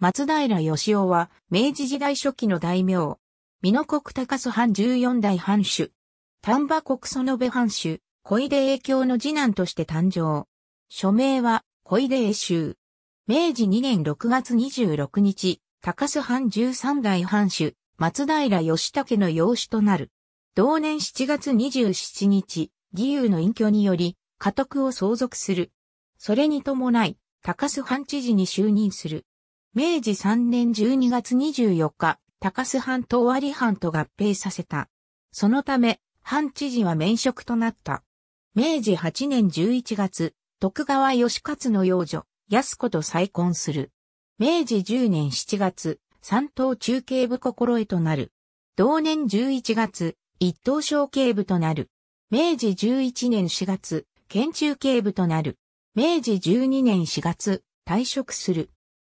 松平義雄は、明治時代初期の大名。美濃国高須藩14代藩主。丹波国園部藩主、小出英教の次男として誕生。署名は、小出英州。明治2年6月26日、高須藩13代藩主、松平義武の養子となる。同年7月27日、義勇の隠居により、家督を相続する。それに伴い、高須藩知事に就任する。明治3年12月24日、高須藩と尾張藩と合併させた。そのため、藩知事は免職となった。明治8年11月、徳川義勝の養女、安子と再婚する。明治10年7月、三等中継部心得となる。同年11月、一等小警部となる。明治11年4月、県中警部となる。明治12年4月、退職する。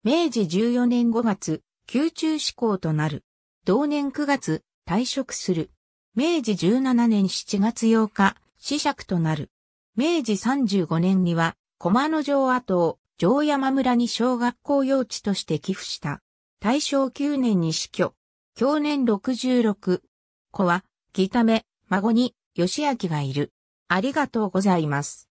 明治14年5月、宮中志向となる。同年9月、退職する。明治17年7月8日、死釈となる。明治35年には、駒野城跡を城山村に小学校用地として寄付した。大正9年に死去。去年66。子は、ギため、孫に、吉明がいる。ありがとうございます。